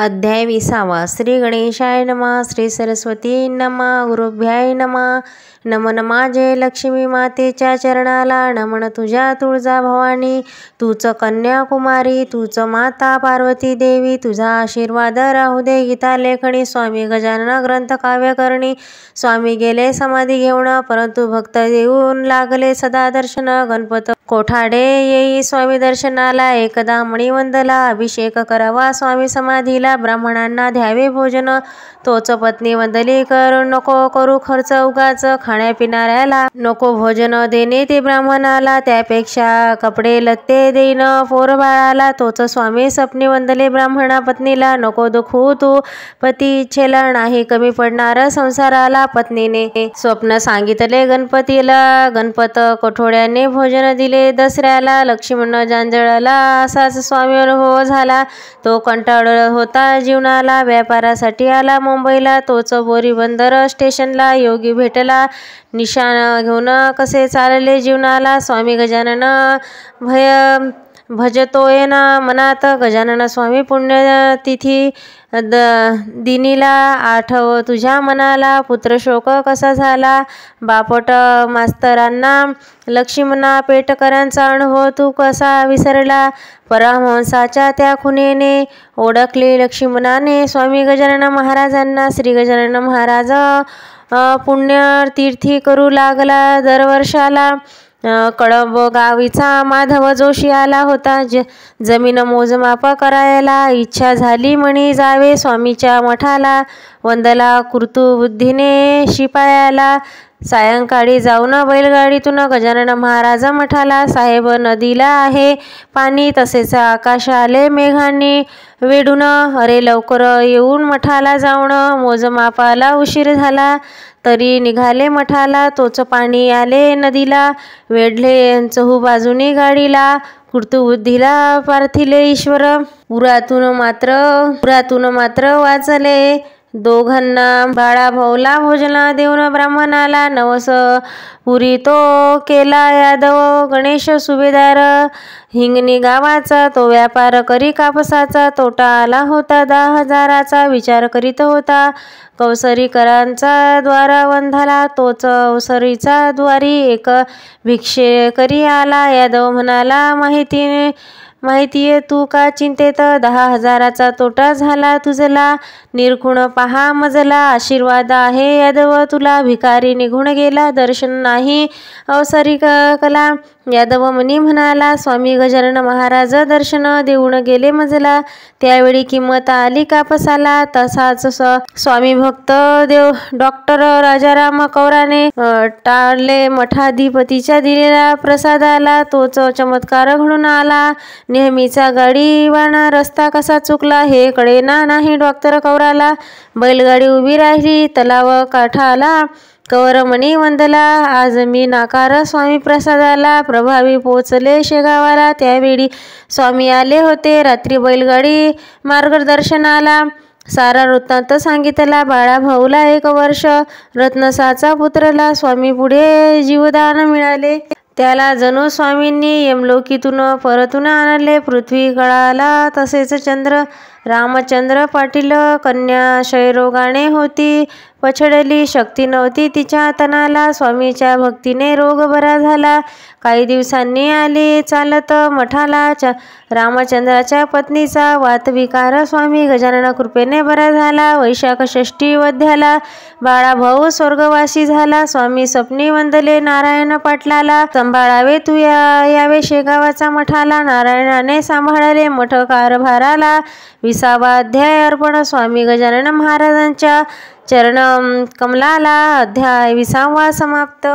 अध्याय विसावा श्री गणेशाय नमा श्री सरस्वती नमा गुरुभ्याय नमा नमन माजे लक्ष्मी मातेच्या चरणाला नमन तुझ्या तुळजा भवानी तूच कन्याकुमारी तूच माता पार्वती देवी तुझा आशीर्वाद राहू दे गीता लेखणी स्वामी गजानन ग्रंथ काव्य करणी स्वामी गेले समाधी घेऊन परंतु भक्त देऊन लागले सदा दर्शन गणपत कोठाडे येई स्वामी दर्शनाला एकदा मणिवंदला अभिषेक करावा स्वामी समाधीला ब्राह्मणांना द्यावे भोजन तोच पत्नी वंदली कर नको करू खर्च उगाच खाण्यापिणाऱ्याला नको भोजन देणे ते ब्राह्मणाला त्यापेक्षा कपडे लत्ते देईन फोर बाळाला तोच स्वामी स्वप्ने वंदले ब्राह्मणा पत्नीला नको दुखू तू पती इच्छेला नाही कमी पडणार संसाराला पत्नीने स्वप्न सांगितले गणपतीला गणपत कठोड्याने भोजन दिले दसऱ्याला लक्ष्मण जांजळाला असाच स्वामी अनुभव झाला तो कंटाळ होता स्वतः जीवनाला व्यापारासाठी आला मुंबईला तोच बोरी बंदर स्टेशनला योगी भेटला निशाणा घेऊन कसे चालले जीवनाला स्वामी गजानन भय भजतोय ना मनात गजानन स्वामी पुण्यतिथी द दिनीला आठव तुझ्या मनाला पुत्र शोक कसा झाला बापट मास्तरांना लक्ष्मणा पेटकरांचा अनुभव तू कसा विसरला परमहंसाच्या त्या खुनेने ओळखले लक्ष्मणाने स्वामी गजानन महाराजांना श्री गजानन महाराज पुण्यतीर्थी करू लागला दरवर्षाला कळंब गावीचा माधव जोशी आला होता ज जमीन मोजमाप करायला इच्छा झाली म्हणी जावे स्वामीच्या मठाला वंदला कृतुबुद्धीने शिपायाला सायंकाळी जाऊन बैलगाडीतून गजानन महाराजा मठाला साहेब नदीला आहे पाणी तसेच आकाश आले मेघांनी वेडून अरे लवकर येऊन मठाला जाऊन मोजमापाला उशीर झाला तरी निघाले मठाला तोच पाणी आले नदीला वेढले चहू बाजूने गाडीला कुर्तुबुद्धीला पार्थिले ईश्वर पुरातून मात्र पुरातून मात्र वाचले दोघांना बाळाभाऊला भोजना देऊन ब्राह्मणाला नवस पुरी तो केला यादव गणेश सुभेदार हिंगणी गावाचा तो व्यापार करी कापसाचा तोटा आला होता दहा हजाराचा विचार करीत होता कौसरीकरांचा वंधाला तोच अवसरीचा द्वारी एक भिक्षे करी आला यादव म्हणाला माहितीने माहितीये तू का चिंतेत दहा हजाराचा तोटा झाला तुझला निरखुण पहा मजला आशीर्वाद आहे यादव तुला भिकारी निघून गेला दर्शन नाही अवसरी कला यादव मनी म्हणाला स्वामी गजानन महाराज दर्शन देऊन गेले मजला त्यावेळी किंमत आली कापसाला तसाच स्वामी भक्त देव डॉक्टर राजाराम कौराने टाळले मठाधिपतीच्या दिलेला प्रसादाला तोच चमत्कार घडून आला नेहमीचा गाडीवाना रस्ता कसा चुकला हे ना नाही डॉक्टर कवराला बैलगाडी उभी राहिली तलाव आला कवर मणी वंदला आज मी नाकार स्वामी प्रसादाला प्रभावी पोचले शेगावाला त्यावेळी स्वामी आले होते रात्री बैलगाडी मार्गदर्शनाला सारा वृत्तांत सांगितला बाळा भाऊला एक वर्ष रत्नसाचा पुत्रला स्वामी पुढे जीवदान मिळाले त्याला जणू स्वामींनी यमलोकीतून परतून आणले पृथ्वी कळाला तसेच चंद्र रामचंद्र पाटील कन्या क्षयरोगाने होती पछडली शक्ती नव्हती तिच्या तनाला स्वामीच्या भक्तीने रोग बरा झाला काही दिवसांनी आले चालत मठाला च रामचंद्राच्या पत्नीचा वातविकार स्वामी गजानन कृपेने बरा झाला वैशाख षष्टी वध्याला बाळाभाऊ स्वर्गवासी झाला स्वामी स्वप्नी वंदले नारायण पाटलाला सांभाळावे तू या यावे शेगावाचा मठाला नारायणाने सांभाळले मठ कारभाराला विसावा अर्पण स्वामी गजानन महाराजांच्या चरण कमलाला अध्याय विसावा समाप्त